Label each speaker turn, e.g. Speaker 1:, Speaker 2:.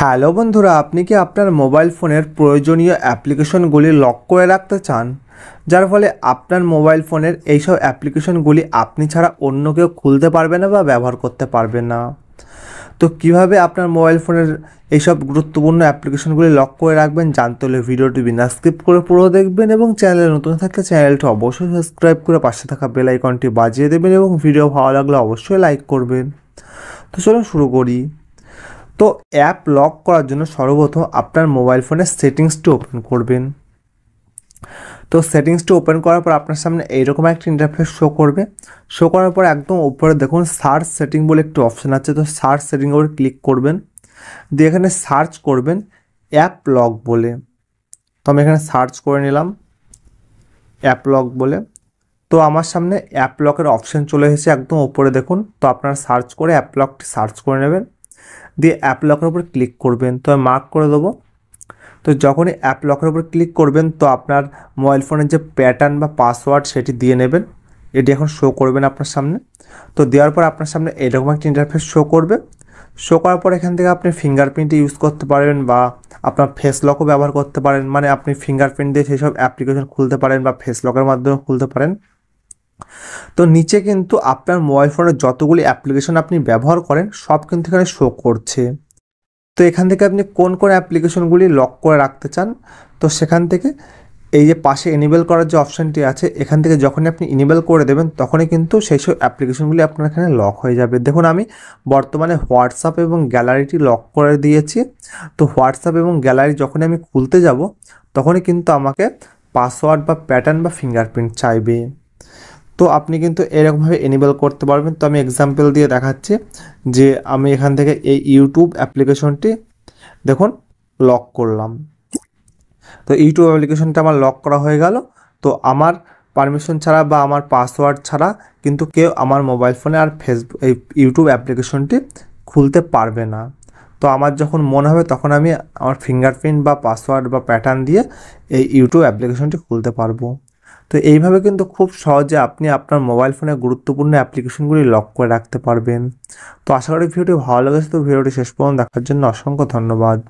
Speaker 1: hello বন্ধুরা আপনি কি আপনার মোবাইল ফোনের প্রয়োজনীয় অ্যাপ্লিকেশনগুলি লক করে রাখতে চান যার ফলে আপনার মোবাইল ফোনের এইসব অ্যাপ্লিকেশনগুলি আপনি ছাড়া অন্য কেউ খুলতে পারবে না বা ব্যবহার করতে পারবে না তো কিভাবে আপনার মোবাইল ফোনের এইসব গুরুত্বপূর্ণ অ্যাপ্লিকেশনগুলি লক করে রাখবেন জানতে হলে ভিডিওটি বিনা স্কিপ করে পুরো দেখবেন এবং চ্যানেলে নতুন থাকলে চ্যানেলটি অবশ্যই সাবস্ক্রাইব করে পাশে থাকা বেল আইকনটি বাজিয়ে দেবেন এবং ভিডিও ভালো লাগলে অবশ্যই লাইক করবেন তো চলুন শুরু করি তো অ্যাপ লক করার জন্য সর্বপ্রথম আপনার মোবাইল ফোনে সেটিংসটি ওপেন করবেন তো সেটিংসটি ওপেন করার পর আপনার সামনে এইরকম একটা ইন্টারফেস শো করবে শো করার পর একদম উপরে দেখুন সার্চ সেটিং বলে একটি অপশান আছে তো সার্চ সেটিং ওপরে ক্লিক করবেন দিয়ে এখানে সার্চ করবেন অ্যাপ লক বলে তো আমি এখানে সার্চ করে নিলাম অ্যাপ লক বলে তো আমার সামনে অ্যাপ লকের অপশান চলে এসেছে একদম ওপরে দেখুন তো আপনারা সার্চ করে অ্যাপ লকটি সার্চ করে নেবেন দিয়ে অ্যাপ লকের উপর ক্লিক করবেন তো আমি মার্ক করে দেবো তো যখনই অ্যাপ লকের উপর ক্লিক করবেন তো আপনার মোবাইল ফোনের যে প্যাটার্ন বা পাসওয়ার্ড সেটি দিয়ে নেবেন এটি এখন শো করবেন আপনার সামনে তো দেওয়ার পর আপনার সামনে এরকম একটা ইন্টারফেস শো করবে শো করার পর এখান থেকে আপনি ফিঙ্গারপ্রিন্ট ইউজ করতে পারেন বা আপনার ফেস লকও ব্যবহার করতে পারেন মানে আপনি ফিঙ্গারপ্রিন্ট দিয়ে সেই সব অ্যাপ্লিকেশন খুলতে পারেন বা ফেস লকের মাধ্যমে খুলতে পারেন তো নিচে কিন্তু আপনার মোবাইল ফোনের যতগুলি অ্যাপ্লিকেশন আপনি ব্যবহার করেন সব কিন্তু এখানে শো করছে তো এখান থেকে আপনি কোন কোন অ্যাপ্লিকেশনগুলি লক করে রাখতে চান তো সেখান থেকে এই যে পাশে এনেবেল করার যে অপশানটি আছে এখান থেকে যখনই আপনি এনেবেল করে দেবেন তখনই কিন্তু সেই সব অ্যাপ্লিকেশনগুলি আপনার এখানে লক হয়ে যাবে দেখুন আমি বর্তমানে হোয়াটসঅ্যাপ এবং গ্যালারিটি লক করে দিয়েছি তো হোয়াটসঅ্যাপ এবং গ্যালারি যখনই আমি খুলতে যাব তখনই কিন্তু আমাকে পাসওয়ার্ড বা প্যাটার্ন বা ফিঙ্গারপ্রিন্ট চাইবে তো আপনি কিন্তু এরকমভাবে এনেবেল করতে পারবেন তো আমি এক্সাম্পল দিয়ে দেখাচ্ছি যে আমি এখান থেকে এই ইউটিউব অ্যাপ্লিকেশনটি দেখুন লক করলাম তো ইউটিউব অ্যাপ্লিকেশনটা আমার লক করা হয়ে গেল তো আমার পারমিশন ছাড়া বা আমার পাসওয়ার্ড ছাড়া কিন্তু কেউ আমার মোবাইল ফোনে আর ফেসবুক এই ইউটিউব অ্যাপ্লিকেশনটি খুলতে পারবে না তো আমার যখন মনে হবে তখন আমি আমার ফিঙ্গারপ্রিন্ট বা পাসওয়ার্ড বা প্যাটার্ন দিয়ে এই ইউটিউব অ্যাপ্লিকেশনটি খুলতে পারবো তো এইভাবে কিন্তু খুব সহজে আপনি আপনার মোবাইল ফোনে গুরুত্বপূর্ণ অ্যাপ্লিকেশনগুলি লক করে রাখতে পারবেন তো আশা করি ভিডিওটি ভালো লেগেছে তো ভিডিওটি শেষ পর্যন্ত দেখার জন্য অসংখ্য ধন্যবাদ